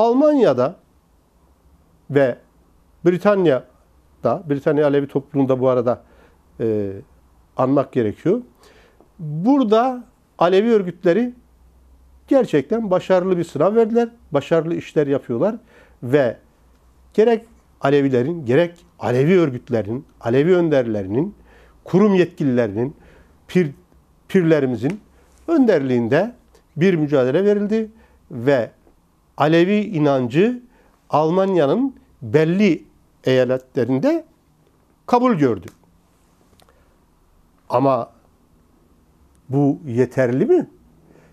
Almanya'da ve Britanya'da, Britanya Alevi topluluğunda bu arada e, anmak gerekiyor. Burada Alevi örgütleri gerçekten başarılı bir sınav verdiler. Başarılı işler yapıyorlar ve gerek Alevilerin, gerek Alevi örgütlerinin, Alevi önderlerinin, kurum yetkililerinin, pir, pirlerimizin önderliğinde bir mücadele verildi ve Alevi inancı Almanya'nın belli eyaletlerinde kabul gördü. Ama bu yeterli mi?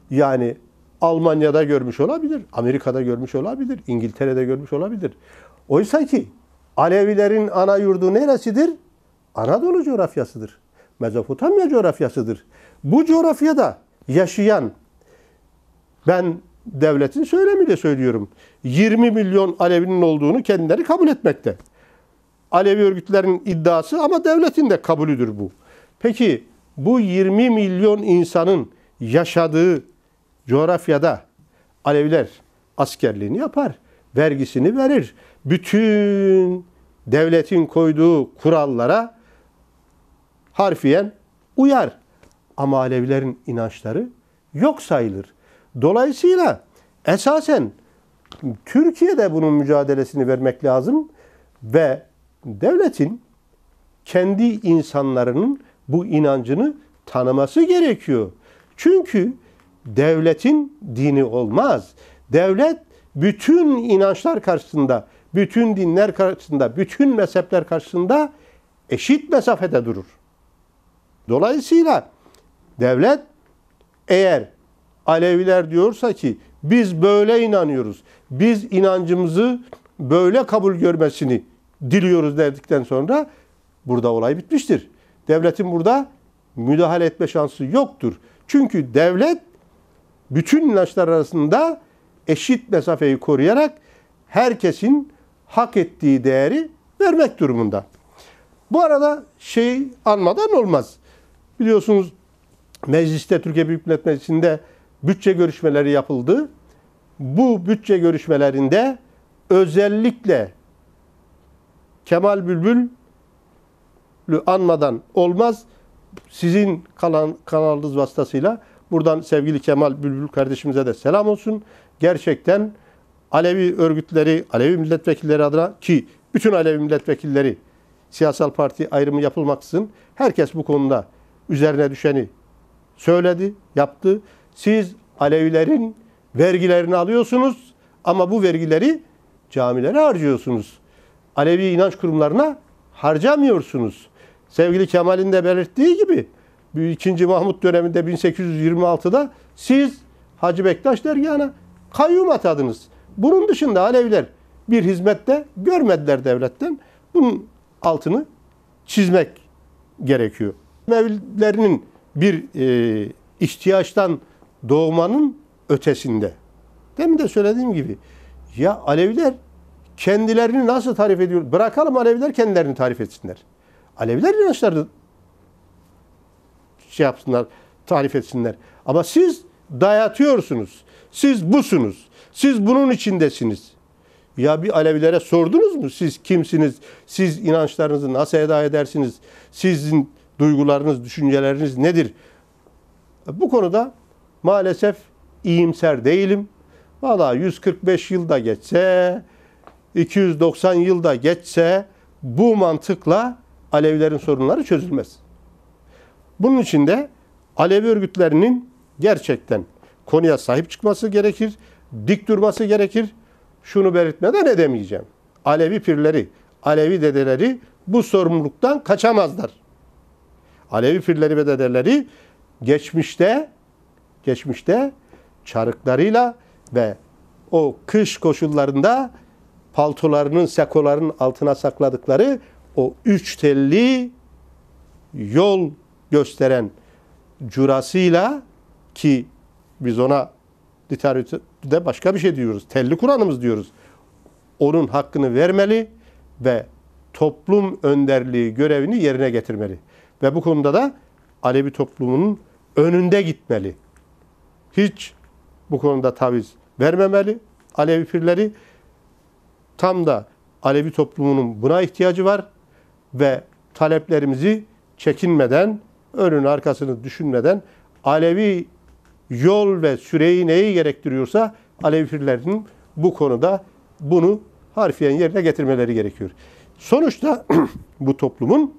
Yani Almanya'da görmüş olabilir, Amerika'da görmüş olabilir, İngiltere'de görmüş olabilir. Oysa ki Alevilerin ana yurdu neresidir? Anadolu coğrafyasıdır. Mezopotamya coğrafyasıdır. Bu coğrafyada yaşayan ben devletin söylemiyle söylüyorum. 20 milyon Alevinin olduğunu kendileri kabul etmekte. Alevi örgütlerin iddiası ama devletin de kabulüdür bu. Peki bu 20 milyon insanın yaşadığı coğrafyada Aleviler askerliğini yapar, vergisini verir. Bütün devletin koyduğu kurallara harfiyen uyar. Ama Alevilerin inançları yok sayılır. Dolayısıyla Esasen Türkiye'de bunun mücadelesini vermek lazım ve devletin kendi insanlarının bu inancını tanıması gerekiyor. Çünkü devletin dini olmaz. Devlet bütün inançlar karşısında, bütün dinler karşısında, bütün mezhepler karşısında eşit mesafede durur. Dolayısıyla devlet eğer Aleviler diyorsa ki biz böyle inanıyoruz. Biz inancımızı böyle kabul görmesini diliyoruz dedikten sonra burada olay bitmiştir. Devletin burada müdahale etme şansı yoktur. Çünkü devlet bütün inançlar arasında eşit mesafeyi koruyarak herkesin hak ettiği değeri vermek durumunda. Bu arada şey anmadan olmaz. Biliyorsunuz mecliste, Türkiye Büyük Millet Meclisi'nde bütçe görüşmeleri yapıldı. Bu bütçe görüşmelerinde özellikle Kemal Bülbül anmadan olmaz. Sizin kalan kanalınız vasıtasıyla buradan sevgili Kemal Bülbül kardeşimize de selam olsun. Gerçekten Alevi örgütleri, Alevi milletvekilleri adına ki bütün Alevi milletvekilleri siyasal parti ayrımı yapılmaksızın herkes bu konuda üzerine düşeni söyledi, yaptı. Siz Alevilerin vergilerini alıyorsunuz ama bu vergileri camilere harcıyorsunuz. Alevi inanç kurumlarına harcamıyorsunuz. Sevgili Kemal'in de belirttiği gibi 2. Mahmut döneminde 1826'da siz Hacı Bektaş dergahına kayyum atadınız. Bunun dışında Aleviler bir hizmette görmediler devletten. Bunun altını çizmek gerekiyor. Mevlilerinin bir e, ihtiyaçtan doğmanın ötesinde. Demin de söylediğim gibi ya Aleviler kendilerini nasıl tarif ediyor? Bırakalım Aleviler kendilerini tarif etsinler. Aleviler inançları şey yapsınlar, tarif etsinler. Ama siz dayatıyorsunuz. Siz busunuz. Siz bunun içindesiniz. Ya bir Alevilere sordunuz mu? Siz kimsiniz? Siz inançlarınızı nasıl eda edersiniz? Sizin duygularınız, düşünceleriniz nedir? Bu konuda maalesef iyimser değilim. Valla 145 yılda geçse, 290 yılda geçse bu mantıkla Alevilerin sorunları çözülmez. Bunun için de Alevi örgütlerinin gerçekten konuya sahip çıkması gerekir, dik durması gerekir. Şunu belirtmeden edemeyeceğim. Alevi pirleri, Alevi dedeleri bu sorumluluktan kaçamazlar. Alevi pirleri ve dedeleri geçmişte geçmişte çarıklarıyla ve o kış koşullarında paltolarının, sekolarının altına sakladıkları o üç telli yol gösteren curasıyla ki biz ona literatürde başka bir şey diyoruz. Telli Kur'an'ımız diyoruz. Onun hakkını vermeli ve toplum önderliği görevini yerine getirmeli. Ve bu konuda da Alevi toplumunun önünde gitmeli hiç bu konuda taviz vermemeli. Alevi pirleri tam da Alevi toplumunun buna ihtiyacı var ve taleplerimizi çekinmeden, önün arkasını düşünmeden Alevi yol ve süreyi neyi gerektiriyorsa Alevi pirlerinin bu konuda bunu harfiyen yerine getirmeleri gerekiyor. Sonuçta bu toplumun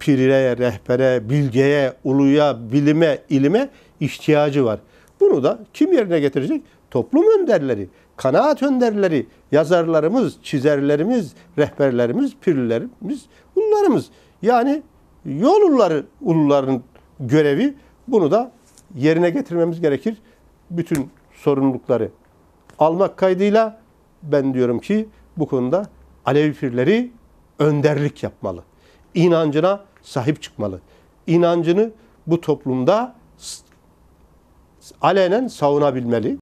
pirine, rehbere, bilgeye, uluya, bilime, ilime ihtiyacı var. Bunu da kim yerine getirecek? Toplum önderleri, kanaat önderleri, yazarlarımız, çizerlerimiz, rehberlerimiz, pirlerimiz, bunlarımız. Yani yol uluları, uluların görevi bunu da yerine getirmemiz gerekir. Bütün sorumlulukları almak kaydıyla ben diyorum ki bu konuda Alevi pirleri önderlik yapmalı. İnancına sahip çıkmalı. İnancını bu toplumda alenen savunabilmeli.